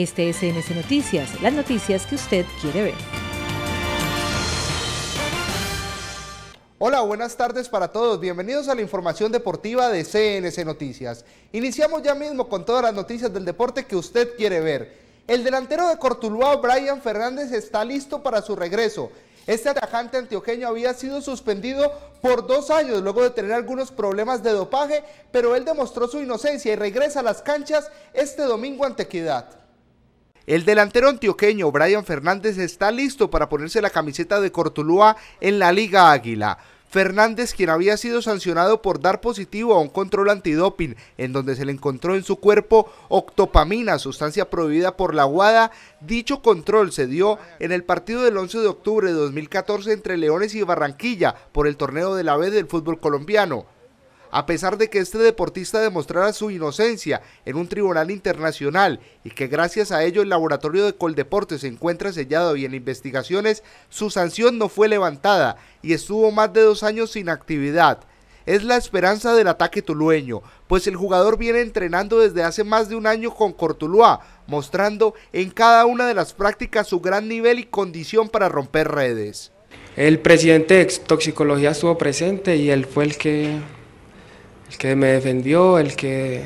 Este es CNC Noticias, las noticias que usted quiere ver. Hola, buenas tardes para todos. Bienvenidos a la información deportiva de CNC Noticias. Iniciamos ya mismo con todas las noticias del deporte que usted quiere ver. El delantero de Cortuluá, Brian Fernández, está listo para su regreso. Este atacante antioqueño había sido suspendido por dos años luego de tener algunos problemas de dopaje, pero él demostró su inocencia y regresa a las canchas este domingo ante Equidad. El delantero antioqueño Brian Fernández está listo para ponerse la camiseta de Cortulúa en la Liga Águila. Fernández, quien había sido sancionado por dar positivo a un control antidoping, en donde se le encontró en su cuerpo octopamina, sustancia prohibida por la UADA, dicho control se dio en el partido del 11 de octubre de 2014 entre Leones y Barranquilla por el torneo de la B del fútbol colombiano a pesar de que este deportista demostrara su inocencia en un tribunal internacional y que gracias a ello el laboratorio de Coldeporte se encuentra sellado y en investigaciones, su sanción no fue levantada y estuvo más de dos años sin actividad. Es la esperanza del ataque tulueño, pues el jugador viene entrenando desde hace más de un año con Cortuluá, mostrando en cada una de las prácticas su gran nivel y condición para romper redes. El presidente de toxicología estuvo presente y él fue el que que me defendió, el que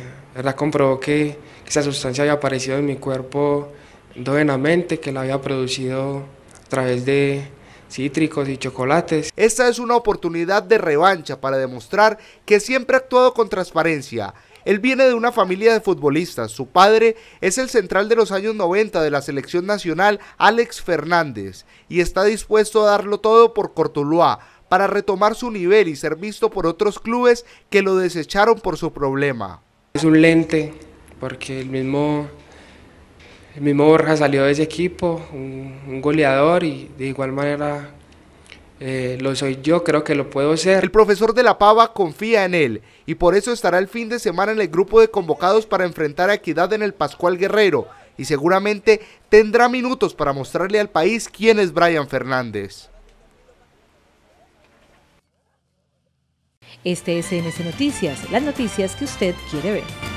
comprobó que, esa sustancia había aparecido en mi cuerpo doenamente que la había producido a través de cítricos y chocolates. Esta es una oportunidad de revancha para demostrar que siempre ha actuado con transparencia. Él viene de una familia de futbolistas. Su padre es el central de los años 90 de la selección nacional, Alex Fernández, y está dispuesto a darlo todo por Cortuluá, para retomar su nivel y ser visto por otros clubes que lo desecharon por su problema. Es un lente porque el mismo, Borja salió de ese equipo, un, goleador y de igual manera eh, lo soy yo, creo que lo puedo ser. El profesor de la Pava confía en él y por eso estará el fin de semana en el grupo de convocados para enfrentar a Equidad en el Pascual Guerrero y seguramente tendrá minutos para mostrarle al país quién es Brian Fernández. Este es NC Noticias, las noticias que usted quiere ver.